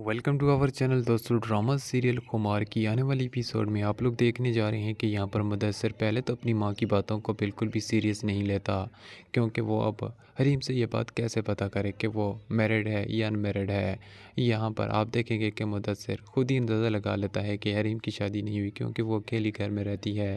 welcome to our channel दोस्तों drama serial Kumar की आने वाली एपिसोड में आप लोग देखने जा रहे हैं कि यहाँ पर मुदसर पहले तो अपनी माँ की बातों को बिल्कुल भी सीरियस नहीं लेता क्योंकि वो अब हरीम से ये बात कैसे पता करे कि वो मैरिड है या अनमेरिड है यहाँ पर आप देखेंगे कि मुदसर खुद ही अंदाज़ा लगा लेता है कि हरीम की शादी नहीं हुई क्योंकि वो अकेली घर में रहती है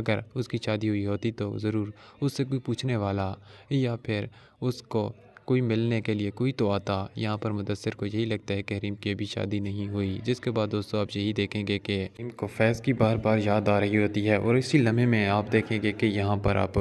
अगर उसकी शादी हुई होती तो ज़रूर उससे कोई पूछने वाला या फिर उसको कोई मिलने के लिए कोई तो आता यहाँ पर मुदसर को यही लगता है कि हरीम की अभी शादी नहीं हुई जिसके बाद दोस्तों आप यही देखेंगे कि इनको फैज़ की बार बार याद आ रही होती है और इसी लम्हे में आप देखेंगे कि यहाँ पर आप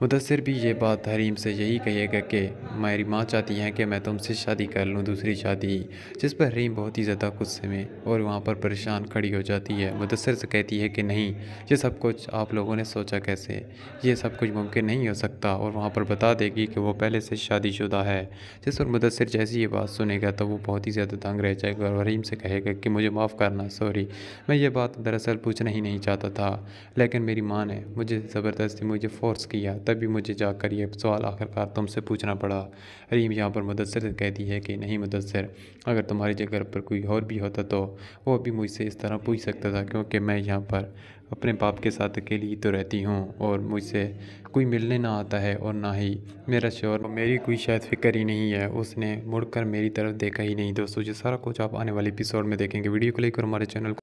मुदसर भी ये बात हरीम से यही कहेगा कि मेरी माँ चाहती हैं कि मैं तुमसे शादी कर लूँ दूसरी शादी जिस पर हरीम बहुत ही ज़्यादा गुस्से में और वहाँ पर परेशान खड़ी हो जाती है मुदसर से कहती है कि नहीं ये सब कुछ आप लोगों ने सोचा कैसे ये सब कुछ मुमकिन नहीं हो सकता और वहाँ पर बता देगी कि वो पहले से शादीशुदा है जिस पर मुदसर जैसी ये बात सुनेगा तो वो बहुत ही ज़्यादा तंग रह जाएगा और हरीम से कहेगा कि मुझे माफ़ करना सॉरी मैं ये बात दरअसल पूछना ही नहीं चाहता था लेकिन मेरी माँ ने मुझे ज़बरदस्ती मुझे फ़ोर्स किया तभी मुझे जाकर यह सवाल आखिरकार तुमसे पूछना पड़ा रीम यहाँ पर मुदसर कहती है कि नहीं मुदसर अगर तुम्हारी जगह पर कोई और भी होता तो वो भी मुझसे इस तरह पूछ सकता था क्योंकि मैं यहाँ पर अपने बाप के साथ अकेली ही तो रहती हूँ और मुझसे कोई मिलने ना आता है और ना ही मेरा शोर तो मेरी कोई शायद फिक्र ही नहीं है उसने मुड़कर मेरी तरफ देखा ही नहीं दोस्तों ये सारा कुछ आप आने वाले एपिसोड में देखेंगे वीडियो को लेकर हमारे चैनल